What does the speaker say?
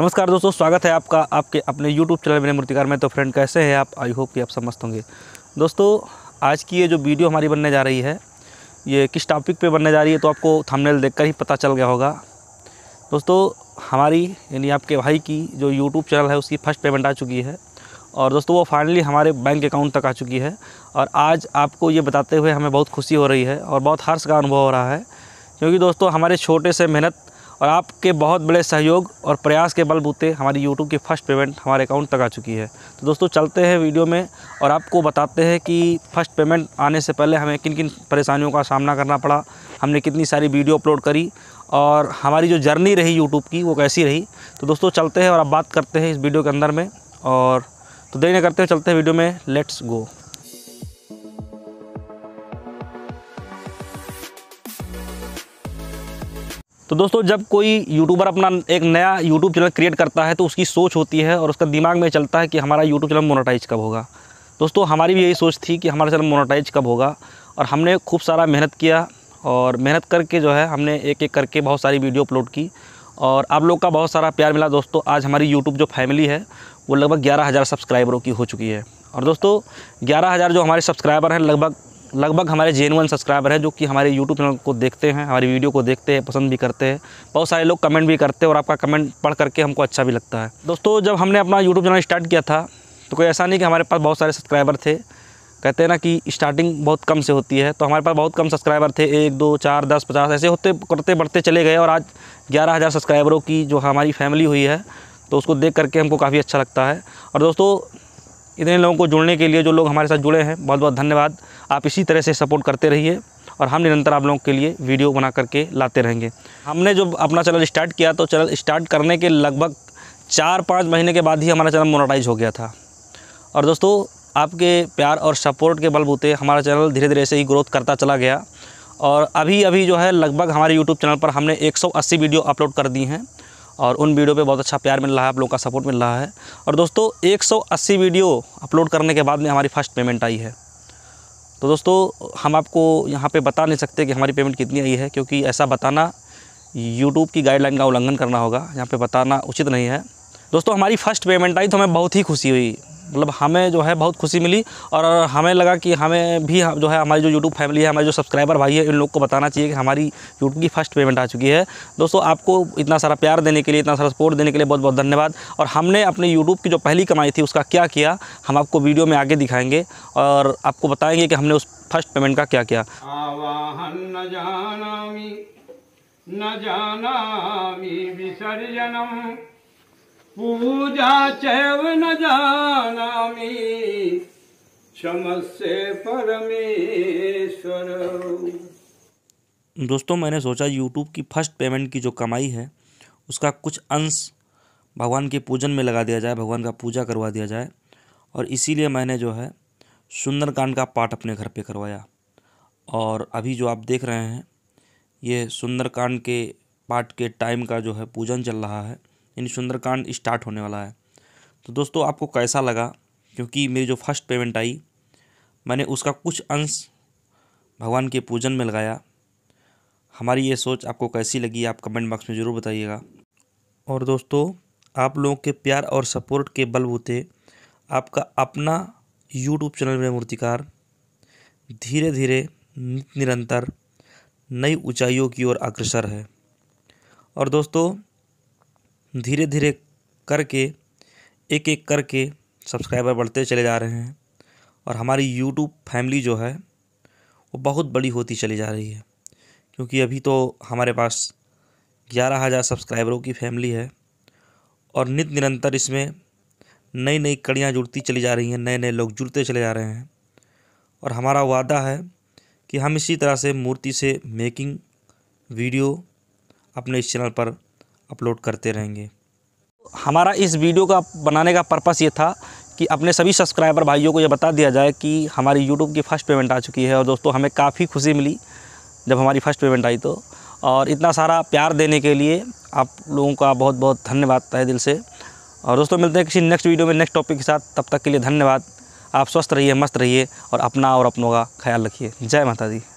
नमस्कार दोस्तों स्वागत है आपका आपके अपने यूट्यूब चैनल मेरे मूर्तिकार में तो फ्रेंड कैसे हैं आप आई होप कि आप समझते होंगे दोस्तों आज की ये जो वीडियो हमारी बनने जा रही है ये किस टॉपिक पे बनने जा रही है तो आपको थंबनेल देखकर ही पता चल गया होगा दोस्तों हमारी यानी आपके भाई की जो यूट्यूब चैनल है उसकी फ़र्स्ट पेमेंट आ चुकी है और दोस्तों वो फाइनली हमारे बैंक अकाउंट तक आ चुकी है और आज आपको ये बताते हुए हमें बहुत खुशी हो रही है और बहुत हर्ष का अनुभव हो रहा है क्योंकि दोस्तों हमारे छोटे से मेहनत और आपके बहुत बड़े सहयोग और प्रयास के बलबूते हमारी यूट्यूब की फ़र्स्ट पेमेंट हमारे अकाउंट तक आ चुकी है तो दोस्तों चलते हैं वीडियो में और आपको बताते हैं कि फ़र्स्ट पेमेंट आने से पहले हमें किन किन परेशानियों का सामना करना पड़ा हमने कितनी सारी वीडियो अपलोड करी और हमारी जो जर्नी रही यूट्यूब की वो कैसी रही तो दोस्तों चलते हैं और आप बात करते हैं इस वीडियो के अंदर में और तो देखने करते हैं चलते हैं वीडियो में लेट्स गो तो दोस्तों जब कोई यूट्यूबर अपना एक नया यूट्यूब चैनल क्रिएट करता है तो उसकी सोच होती है और उसका दिमाग में चलता है कि हमारा यूट्यूब चैनल मोनोटाइज कब होगा दोस्तों हमारी भी यही सोच थी कि हमारा चैनल मोनोटाइज कब होगा और हमने खूब सारा मेहनत किया और मेहनत करके जो है हमने एक एक करके बहुत सारी वीडियो अपलोड की और आप लोग का बहुत सारा प्यार मिला दोस्तों आज हमारी यूट्यूब जो फैमिली है वो लगभग ग्यारह हज़ार सब्सक्राइबरों की हो चुकी है और दोस्तों ग्यारह हज़ार जो हमारे सब्सक्राइबर हैं लगभग लगभग हमारे जे सब्सक्राइबर हैं जो कि हमारे यूट्यूब चैनल को देखते हैं हमारी वीडियो को देखते हैं पसंद भी करते हैं बहुत सारे लोग कमेंट भी करते हैं और आपका कमेंट पढ़ करके हमको अच्छा भी लगता है दोस्तों जब हमने अपना यूट्यूब चैनल स्टार्ट किया था तो कोई ऐसा नहीं कि हमारे पास बहुत सारे सब्सक्राइबर थे कहते हैं ना कि स्टार्टिंग बहुत कम से होती है तो हमारे पास बहुत कम सब्सक्राइबर थे एक दो चार दस पचास ऐसे होते करते बढ़ते चले गए और आज ग्यारह हज़ार सब्सक्राइबरों की जो हमारी फैमिली हुई है तो उसको देख करके हमको काफ़ी अच्छा लगता है और दोस्तों इतने लोगों को जुड़ने के लिए जो लोग हमारे साथ जुड़े हैं बहुत बहुत धन्यवाद आप इसी तरह से सपोर्ट करते रहिए और हम निरंतर आप लोगों के लिए वीडियो बना करके लाते रहेंगे हमने जो अपना चैनल स्टार्ट किया तो चैनल स्टार्ट करने के लगभग चार पाँच महीने के बाद ही हमारा चैनल मोनोटाइज हो गया था और दोस्तों आपके प्यार और सपोर्ट के बलबूते हमारा चैनल धीरे धीरे से ही ग्रोथ करता चला गया और अभी अभी जो है लगभग हमारे यूट्यूब चैनल पर हमने 180 वीडियो अपलोड कर दी हैं और उन वीडियो पे बहुत अच्छा प्यार मिल रहा है आप लोगों का सपोर्ट मिल रहा है और दोस्तों 180 वीडियो अपलोड करने के बाद में हमारी फर्स्ट पेमेंट आई है तो दोस्तों हम आपको यहाँ पे बता नहीं सकते कि हमारी पेमेंट कितनी आई है क्योंकि ऐसा बताना यूट्यूब की गाइडलाइन का उल्लंघन करना होगा यहाँ पर बताना उचित नहीं है दोस्तों हमारी फ़र्स्ट पेमेंट आई तो हमें बहुत ही खुशी हुई मतलब हमें जो है बहुत खुशी मिली और हमें लगा कि हमें भी जो है हमारी जो यूट्यूब फैमिली है हमारे जो सब्सक्राइबर भाई है इन लोग को बताना चाहिए कि हमारी यूट्यूब की फर्स्ट पेमेंट आ चुकी है दोस्तों आपको इतना सारा प्यार देने के लिए इतना सारा सपोर्ट देने के लिए बहुत बहुत धन्यवाद और हमने अपने यूट्यूब की जो पहली कमाई थी उसका क्या किया हम आपको वीडियो में आगे दिखाएँगे और आपको बताएँगे कि हमने उस फर्स्ट पेमेंट का क्या किया न विसर्जनम पूजा चैव न जाना क्षमस्य परमेश्वर दोस्तों मैंने सोचा यूट्यूब की फर्स्ट पेमेंट की जो कमाई है उसका कुछ अंश भगवान के पूजन में लगा दिया जाए भगवान का पूजा करवा दिया जाए और इसीलिए मैंने जो है सुंदरकांड का पाठ अपने घर पे करवाया और अभी जो आप देख रहे हैं ये सुंदरकांड के पाठ के टाइम का जो है पूजन चल रहा है यानी सुंदरकांड स्टार्ट होने वाला है तो दोस्तों आपको कैसा लगा क्योंकि मेरी जो फर्स्ट पेमेंट आई मैंने उसका कुछ अंश भगवान के पूजन में लगाया हमारी ये सोच आपको कैसी लगी आप कमेंट बॉक्स में ज़रूर बताइएगा और दोस्तों आप लोगों के प्यार और सपोर्ट के बलबूते आपका अपना यूट्यूब चैनल में मूर्तिकार धीरे धीरे निरंतर नई ऊंचाइयों की ओर अग्रसर है और दोस्तों धीरे धीरे करके एक एक करके सब्सक्राइबर बढ़ते चले जा रहे हैं और हमारी यूट्यूब फैमिली जो है वो बहुत बड़ी होती चली जा रही है क्योंकि अभी तो हमारे पास ग्यारह हज़ार सब्सक्राइबरों की फैमिली है और नित निरंतर इसमें नई नई कड़ियाँ जुड़ती चली जा रही हैं नए नए लोग जुड़ते चले जा रहे हैं और हमारा वादा है कि हम इसी तरह से मूर्ति से मेकिंग वीडियो अपने इस चैनल पर अपलोड करते रहेंगे हमारा इस वीडियो का बनाने का पर्पस ये था कि अपने सभी सब्सक्राइबर भाइयों को ये बता दिया जाए कि हमारी यूट्यूब की फ़र्स्ट पेमेंट आ चुकी है और दोस्तों हमें काफ़ी खुशी मिली जब हमारी फ़र्स्ट पेमेंट आई तो और इतना सारा प्यार देने के लिए आप लोगों का बहुत बहुत धन्यवाद तय दिल से और दोस्तों मिलते हैं किसी नेक्स्ट वीडियो में नेक्स्ट टॉपिक के साथ तब तक के लिए धन्यवाद आप स्वस्थ रहिए मस्त रहिए और अपना और अपनों का ख्याल रखिए जय माता दी